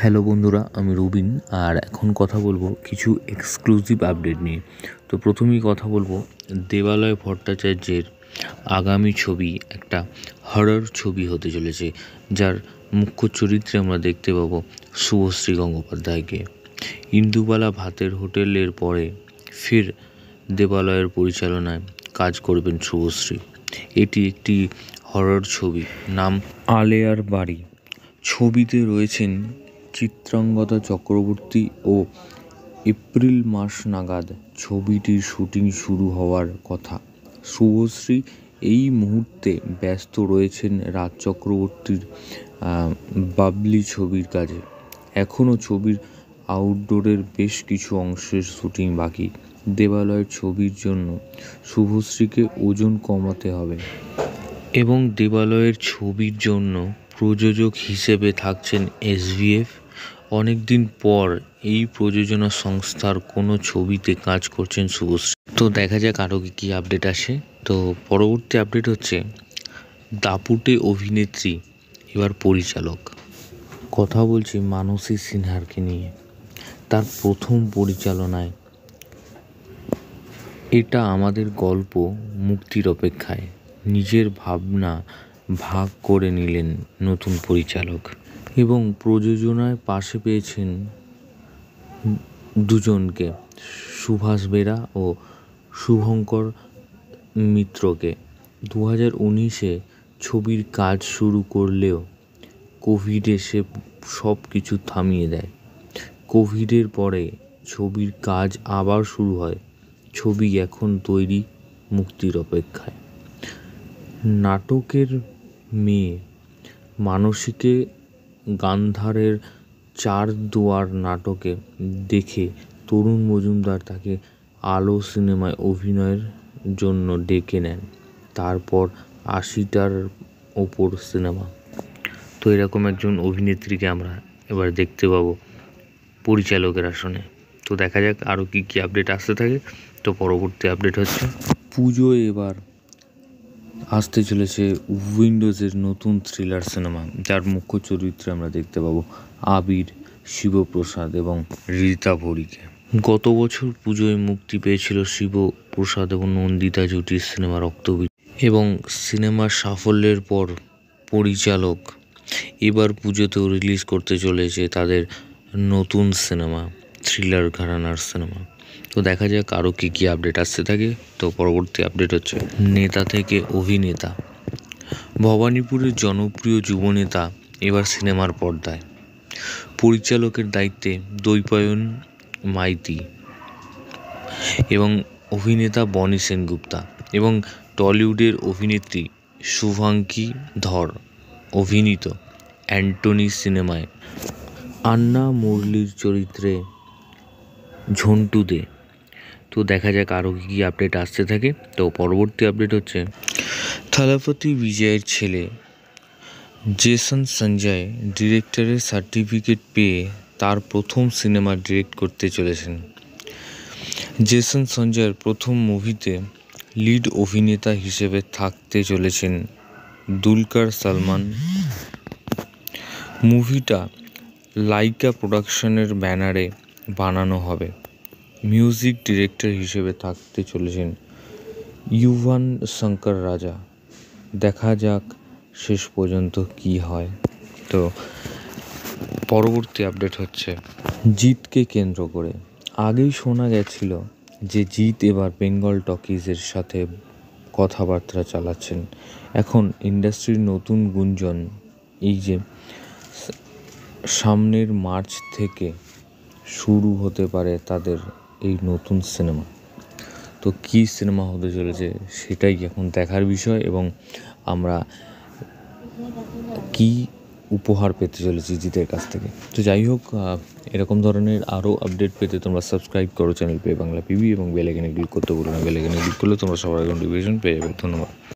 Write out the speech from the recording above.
hello বন্ধুরা আমি রবিন আর এখন কথা বলবো কিছু এক্সক্লুসিভ আপডেট নিয়ে তো প্রথমেই কথা বলবো দেবালয় ভট্টাচার্যের আগামী ছবি একটা হরর ছবি হতে চলেছে যার মুখ্য চরিত্রে আমরা দেখতে পাবো শুভশ্রী গঙ্গোপাধ্যায়কে ইন্দুবালা ভাতের হোটেলের পরে ফির দেবালয়ের পরিচালনায় কাজ করবেন শুভশ্রী এটি একটি হরর ছবি নাম আলেয়ার বাড়ি ছবিতে রয়েছেন চিত্রাঙ্গদ চক্রবর্তী ও এপ্রিল মাস নাগাদ ছবিটির শুটিং শুরু হওয়ার কথা শুভশ্রী এই মুহূর্তে ব্যস্ত রয়েছেন রাজ চক্রবর্তীর বাবলি ছবির কাজে এখনও ছবির আউটডোরের বেশ কিছু অংশের শুটিং বাকি দেবালয়ের ছবির জন্য শুভশ্রীকে ওজন কমাতে হবে এবং দেবালয়ের ছবির জন্য প্রযোজক হিসেবে থাকছেন এসভিএফ অনেকদিন পর এই প্রযোজনা সংস্থার কোনো ছবিতে কাজ করছেন শুভশ্রী তো দেখা যাক আরও কী আপডেট আসে তো পরবর্তী আপডেট হচ্ছে দাপুটে অভিনেত্রী এবার পরিচালক কথা বলছি মানসী সিনহারকে নিয়ে তার প্রথম পরিচালনায় এটা আমাদের গল্প মুক্তির অপেক্ষায় নিজের ভাবনা ভাগ করে নিলেন নতুন পরিচালক এবং প্রযোজনায় পাশে পেয়েছেন দুজনকে সুভাষ বেরা ও শুভঙ্কর মিত্রকে দু হাজার উনিশে ছবির কাজ শুরু করলেও কোভিড এসে সব কিছু থামিয়ে দেয় কোভিডের পরে ছবির কাজ আবার শুরু হয় ছবি এখন তৈরি মুক্তির অপেক্ষায় নাটকের মেয়ে মানসীকে গান্ধারের চার দুয়ার নাটকে দেখে তরুণ মজুমদার তাকে আলো সিনেমায় অভিনয়ের জন্য ডেকে নেন তারপর আশিটার ওপর সিনেমা তো এরকম একজন অভিনেত্রীকে আমরা এবার দেখতে পাবো পরিচালকের আসনে তো দেখা যাক আরও কী কী আপডেট আসতে থাকে তো পরবর্তী আপডেট হচ্ছে পুজো এবার আসতে চলেছে উইন্ডোজের নতুন থ্রিলার সিনেমা যার মুখ্য চরিত্রে আমরা দেখতে পাবো আবির শিবপ্রসাদ এবং রীতা ভরিকে গত বছর পুজোয় মুক্তি পেয়েছিল শিবপ্রসাদ এবং নন্দিতা জুটির সিনেমা রক্তবীর এবং সিনেমার সাফল্যের পর পরিচালক এবার পুজোতেও রিলিজ করতে চলেছে তাদের নতুন সিনেমা থ্রিলার ঘরানার সিনেমা তো দেখা যাক আরও কী কী আপডেট আসতে থাকে তো পরবর্তী আপডেট হচ্ছে নেতা থেকে অভিনেতা ভবানীপুরের জনপ্রিয় যুবনেতা এবার সিনেমার পর্দায় পরিচালকের দায়িত্বে দৈপায়ন মাইতি এবং অভিনেতা বনি সেনগুপ্তা এবং টলিউডের অভিনেত্রী শুভাঙ্কি ধর অভিনীত অ্যান্টনি সিনেমায় আন্না মুরলির চরিত্রে ঝন্টু দে তো দেখা যাক আরও কী কী আপডেট আসতে থাকে তো পরবর্তী আপডেট হচ্ছে থালাপতি বিজয়ের ছেলে জেসন সঞ্জয় ডিরেক্টরের সার্টিফিকেট পেয়ে তার প্রথম সিনেমা ডিরেক্ট করতে চলেছেন জেসন সঞ্জয়ের প্রথম মুভিতে লিড অভিনেতা হিসেবে থাকতে চলেছেন দুলকার সালমান মুভিটা লাইকা প্রোডাকশনের ব্যানারে বানানো হবে মিউজিক ডিরেক্টর হিসেবে থাকতে চলেছেন ইউভান শঙ্কর রাজা দেখা যাক শেষ পর্যন্ত কি হয় তো পরবর্তী আপডেট হচ্ছে জিতকে কেন্দ্র করে আগেই শোনা গেছিল যে জিত এবার বেঙ্গল টকিজের সাথে কথাবার্তা চালাচ্ছেন এখন ইন্ডাস্ট্রির নতুন গুঞ্জন এই যে সামনের মার্চ থেকে শুরু হতে পারে তাদের এই নতুন সিনেমা তো কী সিনেমা হতে চলেছে সেটাই এখন দেখার বিষয় এবং আমরা কি উপহার পেতে চলেছি জিতের কাছ থেকে তো যাই হোক এরকম ধরনের আরও আপডেট পেতে তোমরা সাবস্ক্রাইব করো চ্যানেল পে বাংলা পিবি এবং বেলেগেনে ক্লিক করতে বলো না বেলেগেনে ক্লিক করলে তোমরা সবার নোটিফিকেশন পেয়ে যাবে ধন্যবাদ